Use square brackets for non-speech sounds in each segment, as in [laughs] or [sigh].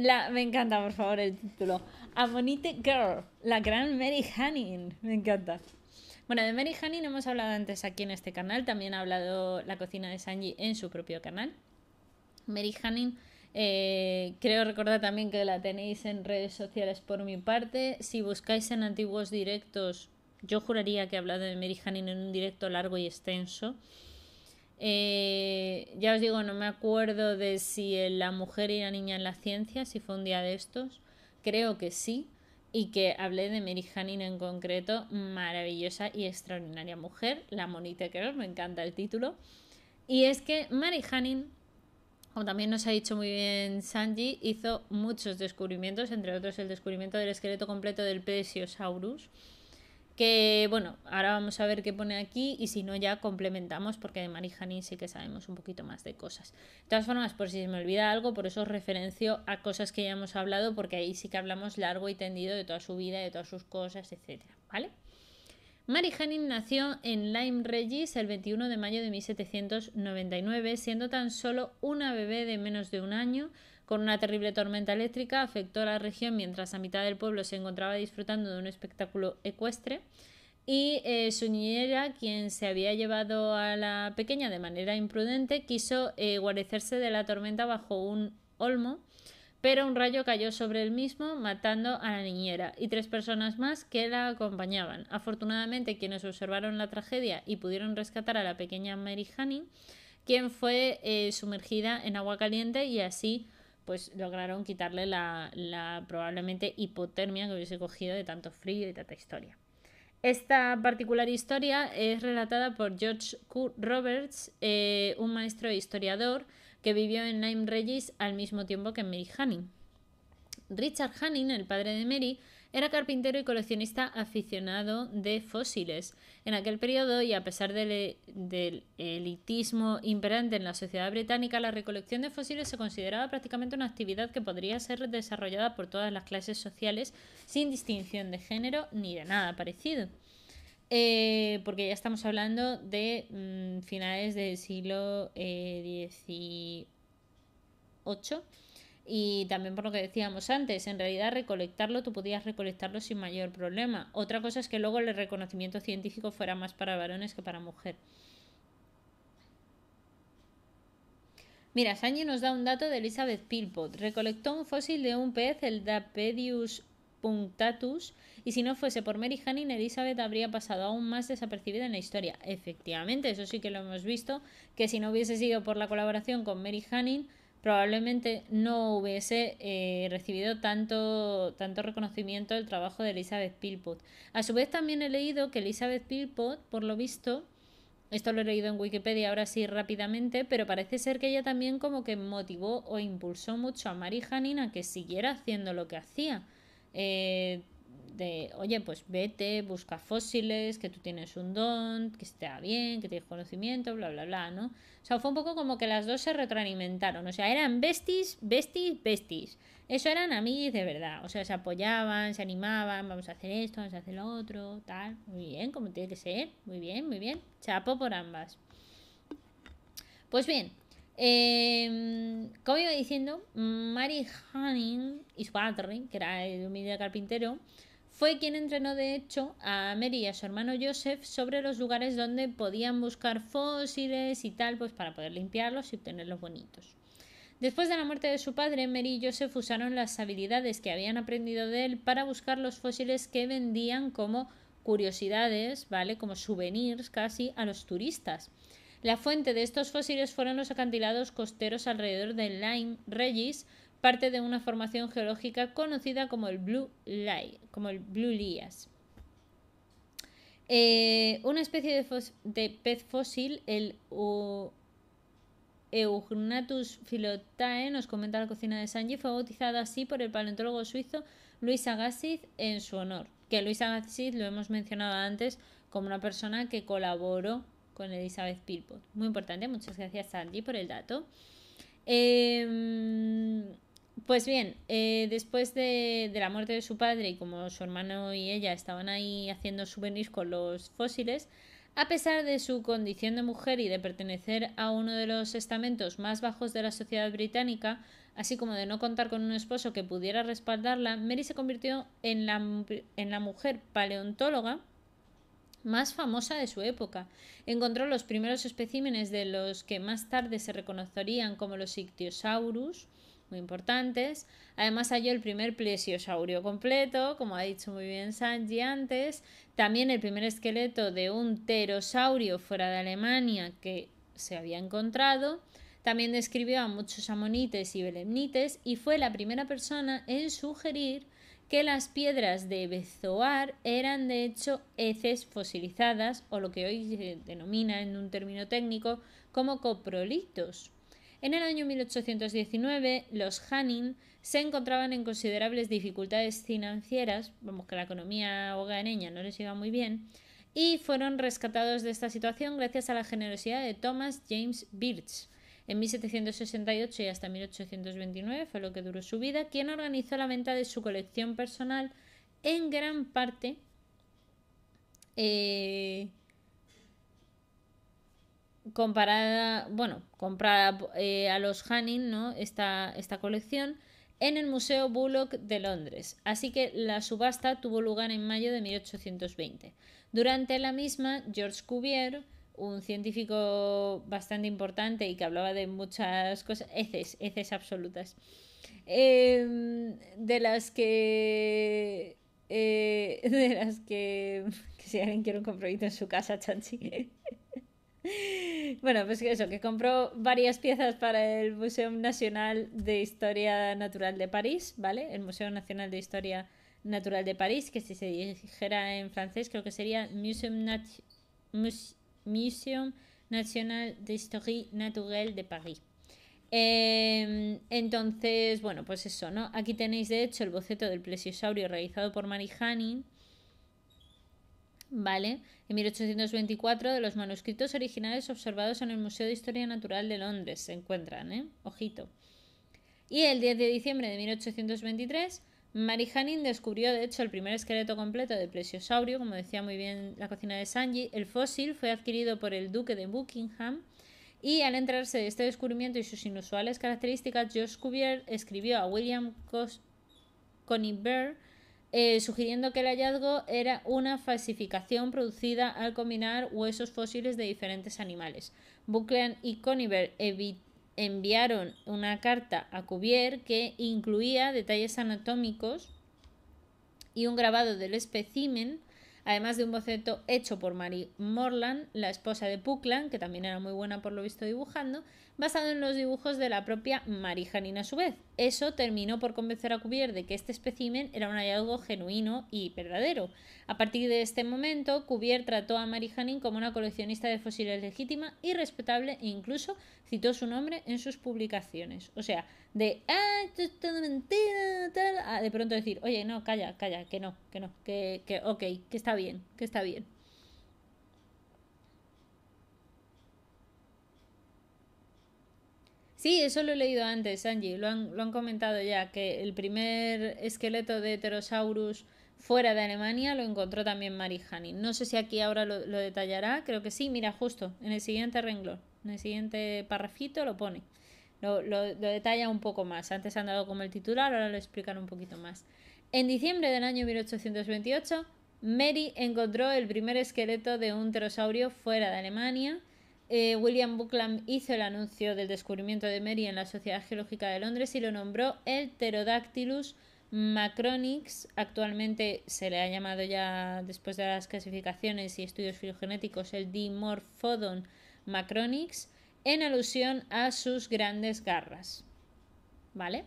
La, me encanta, por favor, el título. Amonite Girl, la gran Mary Hanning. Me encanta. Bueno, de Mary Hanning hemos hablado antes aquí en este canal. También ha hablado La Cocina de Sanji en su propio canal. Mary Hanning, eh, creo recordar también que la tenéis en redes sociales por mi parte. Si buscáis en antiguos directos, yo juraría que he hablado de Mary Hanning en un directo largo y extenso. Eh, ya os digo, no me acuerdo de si la mujer y la niña en la ciencia, si fue un día de estos. Creo que sí. Y que hablé de Mary Hanning en concreto, maravillosa y extraordinaria mujer, la monita que me encanta el título. Y es que Mary Hanning como también nos ha dicho muy bien Sanji, hizo muchos descubrimientos, entre otros el descubrimiento del esqueleto completo del Plesiosaurus que bueno, ahora vamos a ver qué pone aquí y si no ya complementamos porque de Mari Hanning sí que sabemos un poquito más de cosas. De todas formas, por si se me olvida algo, por eso os referencio a cosas que ya hemos hablado porque ahí sí que hablamos largo y tendido de toda su vida, de todas sus cosas, etc. ¿vale? Mary Hanning nació en Lime Regis el 21 de mayo de 1799, siendo tan solo una bebé de menos de un año, con una terrible tormenta eléctrica, afectó la región mientras a mitad del pueblo se encontraba disfrutando de un espectáculo ecuestre y eh, su niñera, quien se había llevado a la pequeña de manera imprudente, quiso eh, guarecerse de la tormenta bajo un olmo, pero un rayo cayó sobre el mismo, matando a la niñera y tres personas más que la acompañaban. Afortunadamente, quienes observaron la tragedia y pudieron rescatar a la pequeña Mary Honey, quien fue eh, sumergida en agua caliente y así pues lograron quitarle la, probablemente hipotermia que hubiese cogido de tanto frío y tanta historia. Esta particular historia es relatada por George Q. Roberts, eh, un maestro e historiador que vivió en Lyme Regis al mismo tiempo que Mary Hanning. Richard Hanning, el padre de Mary, era carpintero y coleccionista aficionado de fósiles. En aquel periodo, y a pesar e-, del, elitismo imperante en la sociedad británica, la recolección de fósiles se consideraba prácticamente una actividad que podría ser desarrollada por todas las clases sociales sin distinción de género ni de nada parecido. Eh, porque ya estamos hablando de mm, finales del siglo XVIII. Eh, y también por lo que decíamos antes, en realidad recolectarlo, tú podías recolectarlo sin mayor problema. Otra cosa es que luego el reconocimiento científico fuera más para varones que para mujer. Mira, Sanji nos da un dato de Elizabeth Pilpot. Recolectó un fósil de un pez, el Dapedius punctatus, y si no fuese por Mary Hanning, Elizabeth habría pasado aún más desapercibida en la historia. Efectivamente, eso sí que lo hemos visto, que si no hubiese sido por la colaboración con Mary Hanning, probablemente no hubiese eh, recibido tanto, tanto reconocimiento el trabajo de Elizabeth Pilpot. A su vez también he leído que Elizabeth Pilpot, por lo visto, esto lo he leído en Wikipedia ahora sí rápidamente, pero parece ser que ella también como que motivó o impulsó mucho a Mary Hanning a que siguiera haciendo lo que hacía. Eh, de, oye, pues vete, busca fósiles, que tú tienes un don, que está bien, que tienes conocimiento, bla, bla, bla, ¿no? O sea, fue un poco como que las dos se retroalimentaron, o sea, eran besties, besties, besties. Eso eran mí de verdad, o sea, se apoyaban, se animaban, vamos a hacer esto, vamos a hacer lo otro, tal, muy bien, como tiene que ser, muy bien, muy bien, chapo por ambas. Pues bien, em, como iba diciendo, Mary Hanning y su padre, que era el humilde carpintero, fue quien entrenó de hecho a Mary y a su hermano Joseph sobre los lugares donde podían buscar fósiles y tal, pues para poder limpiarlos y obtenerlos bonitos. Después de la muerte de su padre, Mary y Joseph usaron las habilidades que habían aprendido de él para buscar los fósiles que vendían como curiosidades, ¿vale? Como souvenirs casi a los turistas. La fuente de estos fósiles fueron los acantilados costeros alrededor del Lyme Regis, parte de una formación geológica conocida como el Blue Light, como el Blue Lias. Eh, una especie de, pez fósil, el Eugnatus filotae, nos comenta la cocina de Sanji, fue bautizada así por el paleontólogo suizo Luis Agassiz en su honor. Que Luis Agassiz lo hemos mencionado antes como una persona que colaboró con Elizabeth Pilpot. Muy importante, muchas gracias Sanji por el dato. Em, pues bien, eh, después de, la muerte de su padre y como su hermano y ella estaban ahí haciendo souvenirs con los fósiles, a pesar de su condición de mujer y de pertenecer a uno de los estamentos más bajos de la sociedad británica, así como de no contar con un esposo que pudiera respaldarla, Mary se convirtió en la, en la mujer paleontóloga más famosa de su época. Encontró los primeros especímenes de los que más tarde se reconocerían como los Ichthyosaurus, muy importantes. Además halló el primer plesiosaurio completo, como ha dicho muy bien Sanji antes, también el primer esqueleto de un pterosaurio fuera de Alemania que se había encontrado. También describió a muchos amonites y belemnites y fue la primera persona en sugerir que las piedras de Bezoar eran de hecho heces fosilizadas o lo que hoy se denomina en un término técnico como coprolitos. En el año 1819, los Hanning se encontraban en considerables dificultades financieras, vamos que la economía hogareña no les iba muy bien, y fueron rescatados de esta situación gracias a la generosidad de Thomas James Birch. En 1768 y hasta 1829 fue lo que duró su vida, quien organizó la venta de su colección personal en gran parte eh, comparada, bueno, comprada eh, a los Hanning, ¿no? Esta, esta colección en el Museo Bullock de Londres. Así que la subasta tuvo lugar en mayo de 1820. Durante la misma, George Cuvier, un científico bastante importante y que hablaba de muchas cosas, heces, heces absolutas, em, de las que... Eh, [laughs] de las que, [laughs] que si alguien quiere un comprobito en su casa, chanchi. Bueno, pues eso, que compró varias piezas para el Museo Nacional de Historia Natural de París, ¿vale? El Museo Nacional de Historia Natural de París, que si se dijera en francés creo que sería Museum, Nat de historia National Naturelle de París. Em, entonces, bueno, pues eso, ¿no? Aquí tenéis de hecho el boceto del plesiosaurio realizado por Marie Hanning ¿vale? En 1824, de los manuscritos originales observados en el Museo de Historia Natural de Londres se encuentran, ¿eh? Ojito. Y el 10 de diciembre de 1823, Mary Hanning descubrió, de hecho, el primer esqueleto completo de plesiosaurio, como decía muy bien la cocina de Sanji. El fósil fue adquirido por el duque de Buckingham. Y al enterarse de este descubrimiento y sus inusuales características, George Cuvier escribió a William Cos eh, sugiriendo que el hallazgo era una falsificación producida al combinar huesos fósiles de diferentes animales. Buckland y Coniver enviaron una carta a Cuvier que incluía detalles anatómicos y un grabado del espécimen, además de un boceto hecho por Mary Morland, la esposa de Buckland, que también era muy buena por lo visto dibujando, basado en los dibujos de la propia marijanina Janine a su vez. Eso terminó por convencer a Cuvier de que este espécimen era un hallazgo genuino y verdadero. A partir de este momento, Cuvier trató a Mary Hanning como una coleccionista de fósiles legítima y respetable e incluso citó su nombre en sus publicaciones. O sea, de ah, de pronto decir, oye, no, calla, calla, que no, que no, que, que ok, que está bien, que está bien. Sí, eso lo he leído antes, Angie, lo han, lo han comentado ya, que el primer esqueleto de Pterosaurus fuera de Alemania lo encontró también Mari Hani. No sé si aquí ahora lo, detallará, creo que sí, mira, justo, en el siguiente renglón, en el siguiente parrafito lo pone. Lo, detalla un poco más. Antes han dado como el titular, ahora lo explican un poquito más. En diciembre del año 1828, Mary encontró el primer esqueleto de un pterosaurio fuera de Alemania eh, William Buckland hizo el anuncio del descubrimiento de Mary en la Sociedad Geológica de Londres y lo nombró el Pterodactylus macronix. Actualmente se le ha llamado ya, después de las clasificaciones y estudios filogenéticos, el Dimorphodon macronix, en alusión a sus grandes garras. ¿Vale?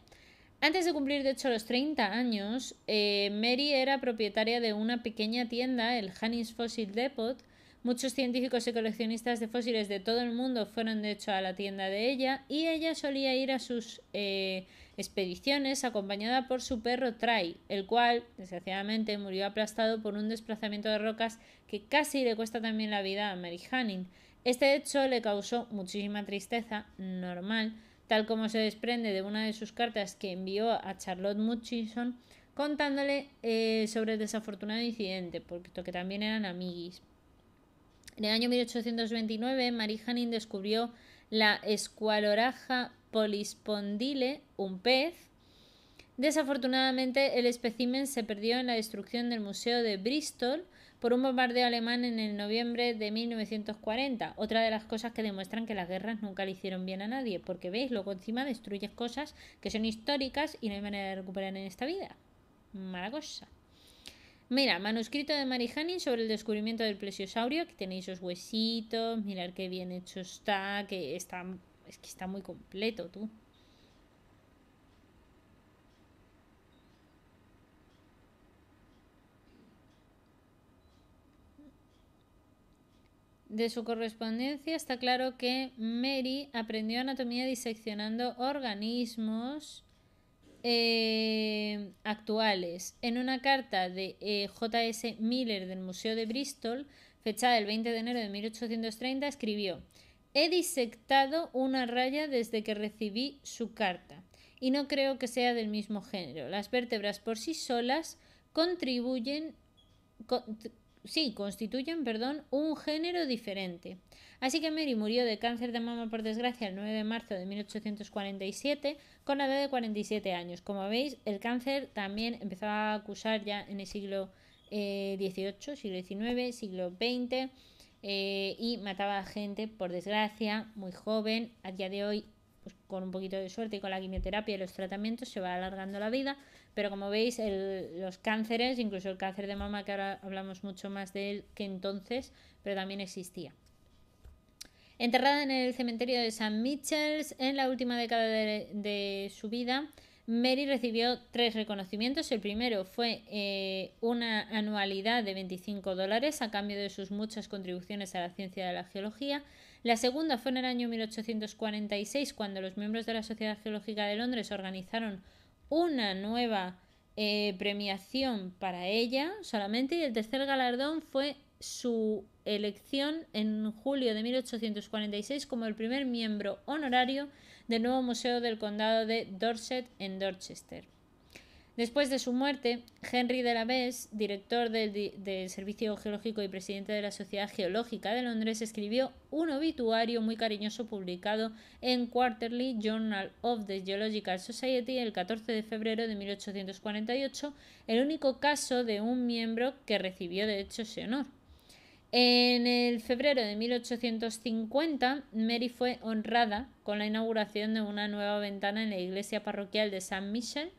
Antes de cumplir, de hecho, los 30 años, eh, Mary era propietaria de una pequeña tienda, el Hannis Fossil Depot, Muchos científicos y coleccionistas de fósiles de todo el mundo fueron de hecho a la tienda de ella y ella solía ir a sus eh, expediciones acompañada por su perro Trai, el cual desgraciadamente murió aplastado por un desplazamiento de rocas que casi le cuesta también la vida a Mary Hanning. Este hecho le causó muchísima tristeza, normal, tal como se desprende de una de sus cartas que envió a Charlotte Murchison contándole eh, sobre el desafortunado incidente, porque también eran amiguis. En el año 1829, Marie Hanning descubrió la escualoraja polispondile, un pez. Desafortunadamente, el espécimen se perdió en la destrucción del Museo de Bristol por un bombardeo alemán en el noviembre de 1940. Otra de las cosas que demuestran que las guerras nunca le hicieron bien a nadie, porque veis, luego encima destruyes cosas que son históricas y no hay manera de recuperar en esta vida. Mala cosa. Mira, manuscrito de Mary Hanning sobre el descubrimiento del plesiosaurio, Aquí tenéis los huesitos, mirar qué bien hecho está, que está, es que está muy completo, tú. De su correspondencia está claro que Mary aprendió anatomía diseccionando organismos eh, actuales. En una carta de eh, J.S. Miller del Museo de Bristol, fechada el 20 de enero de 1830, escribió He disectado una raya desde que recibí su carta, y no creo que sea del mismo género. Las vértebras por sí solas contribuyen, sí, constituyen, perdón, un género diferente. Así que Mary murió de cáncer de mama por desgracia el 9 de marzo de 1847 con la edad de 47 años. Como veis, el cáncer también empezaba a acusar ya en el siglo XVIII, eh, siglo XIX, siglo XX eh, y mataba a gente, por desgracia, muy joven. A día de hoy, pues, con un poquito de suerte y con la quimioterapia y los tratamientos se va alargando la vida, pero como veis, los cánceres, incluso el cáncer de mama, que ahora hablamos mucho más de él que entonces, pero también existía. Enterrada en el cementerio de St. Michels, en la última década de, su vida, Mary recibió tres reconocimientos. El primero fue eh, una anualidad de 25 dólares a cambio de sus muchas contribuciones a la ciencia de la geología. La segunda fue en el año 1846, cuando los miembros de la Sociedad Geológica de Londres organizaron una nueva eh, premiación para ella solamente y el tercer galardón fue su elección en julio de 1846 como el primer miembro honorario del nuevo Museo del Condado de Dorset en Dorchester. Después de su muerte, Henry de la Bes, director del, Servicio Geológico y presidente de la Sociedad Geológica de Londres, escribió un obituario muy cariñoso publicado en Quarterly Journal of the Geological Society el 14 de febrero de 1848, el único caso de un miembro que recibió de hecho ese honor. En el febrero de 1850, Mary fue honrada con la inauguración de una nueva ventana en la iglesia parroquial de San Michel,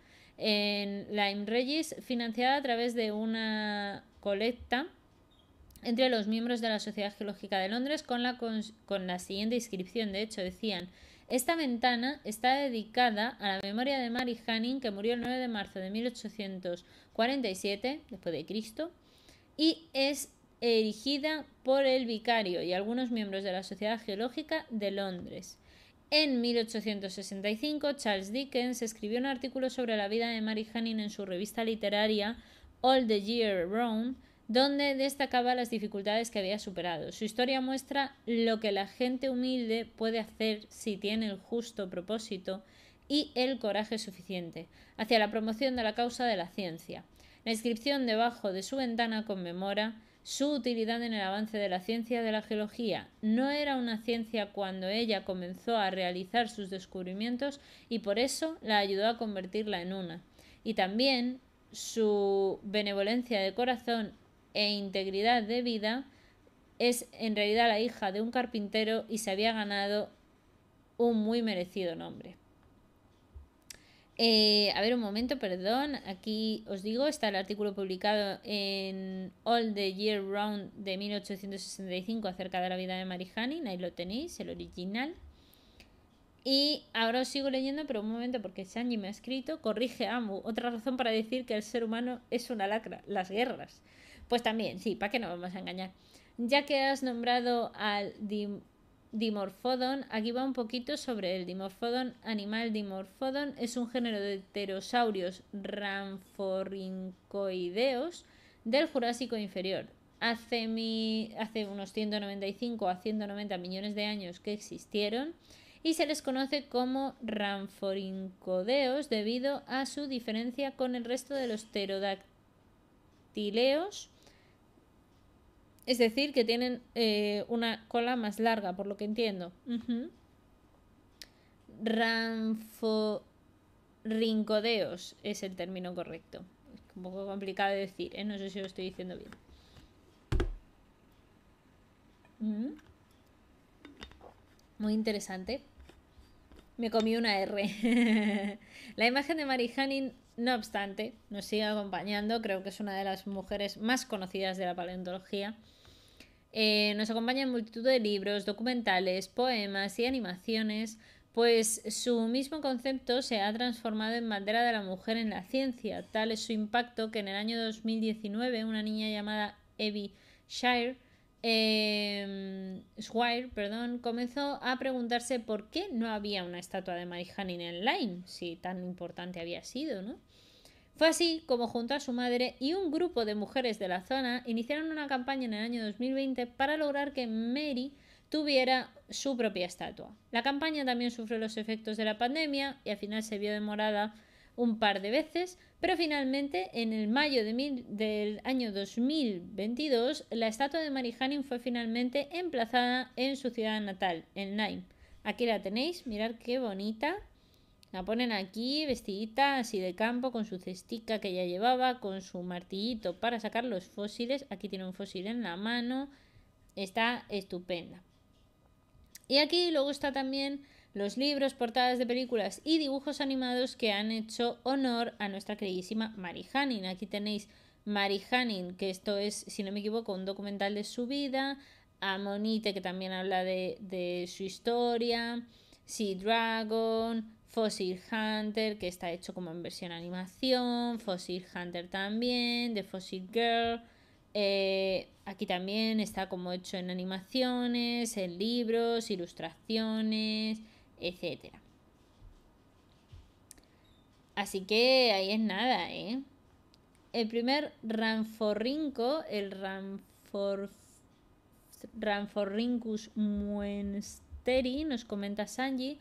en Lime Regis, financiada a través de una colecta entre los miembros de la Sociedad Geológica de Londres con la, con la siguiente inscripción. De hecho, decían, esta ventana está dedicada a la memoria de Mary Hanning, que murió el 9 de marzo de 1847, después de Cristo, y es erigida por el vicario y algunos miembros de la Sociedad Geológica de Londres. En 1865, Charles Dickens escribió un artículo sobre la vida de Mary Hanning en su revista literaria All the Year Round, donde destacaba las dificultades que había superado. Su historia muestra lo que la gente humilde puede hacer si tiene el justo propósito y el coraje suficiente hacia la promoción de la causa de la ciencia. La inscripción debajo de su ventana conmemora su utilidad en el avance de la ciencia de la geología. No era una ciencia cuando ella comenzó a realizar sus descubrimientos y por eso la ayudó a convertirla en una. Y también su benevolencia de corazón e integridad de vida es en realidad la hija de un carpintero y se había ganado un muy merecido nombre. Eh, a ver, un momento, perdón. Aquí os digo, está el artículo publicado en All the Year Round de 1865 acerca de la vida de Mary Ahí lo tenéis, el original. Y ahora os sigo leyendo, pero un momento, porque Sanji me ha escrito, corrige Amu, otra razón para decir que el ser humano es una lacra, las guerras. Pues también, sí, ¿para qué nos vamos a engañar? Ya que has nombrado al Dimorphodon, aquí va un poquito sobre el Dimorphodon animal. Dimorphodon es un género de pterosaurios ranforincoideos del Jurásico inferior. Hace, unos 195 a 190 millones de años que existieron y se les conoce como ranforincoideos debido a su diferencia con el resto de los pterodactileos es decir, que tienen eh, una cola más larga, por lo que entiendo. Uh es el término correcto. Es un poco complicado de decir, ¿eh? no sé si lo estoy diciendo bien. Mm. Muy interesante. Me comí una R. [laughs] la imagen de Mary Hanning, no obstante, nos sigue acompañando. Creo que es una de las mujeres más conocidas de la paleontología. Eh, nos acompaña en multitud de libros, documentales, poemas y animaciones, pues su mismo concepto se ha transformado en bandera de la mujer en la ciencia. Tal es su impacto que en el año 2019 una niña llamada Evie Shire eh, perdón, comenzó a preguntarse por qué no había una estatua de Mary Hanning en Line, si tan importante había sido, ¿no? Fue así como junto a su madre y un grupo de mujeres de la zona iniciaron una campaña en el año 2020 para lograr que Mary tuviera su propia estatua. La campaña también sufrió los efectos de la pandemia y al final se vio demorada un par de veces, pero finalmente en el mayo del año 2022 la estatua de Mary Hanning fue finalmente emplazada en su ciudad natal, en Nain. Aquí la tenéis, mirad qué bonita. La ponen aquí, vestidita, así de campo, con su cestica que ella llevaba, con su martillito para sacar los fósiles. Aquí tiene un fósil en la mano. Está estupenda. Y aquí luego está también los libros, portadas de películas y dibujos animados que han hecho honor a nuestra queridísima Mari Hanning. Aquí tenéis Mari Hanning, que esto es, si no me equivoco, un documental de su vida, Amonite, que también habla de, de su historia, Sea Dragon, Fossil Hunter, que está hecho como en versión animación, Fossil Hunter también, The Fossil Girl. Eh, aquí también está como hecho en animaciones, en libros, ilustraciones, Etcétera... Así que ahí es nada, ¿eh? El primer ranforrinco, el ranfor... ranforrincus muensteri, nos comenta Sanji,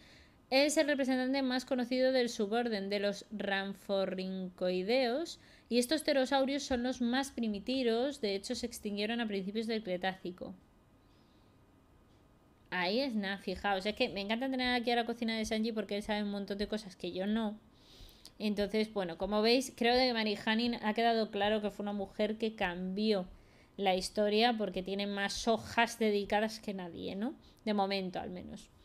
es el representante más conocido del suborden de los ranforrincoideos y estos pterosaurios son los más primitivos, de hecho se extinguieron a principios del Cretácico. Ahí es nada, fijaos, es que me encanta tener aquí a la cocina de Sanji porque él sabe un montón de cosas que yo no. Entonces, bueno, como veis, creo que Mary Hanning ha quedado claro que fue una mujer que cambió la historia porque tiene más hojas dedicadas que nadie, ¿no? De momento, al menos.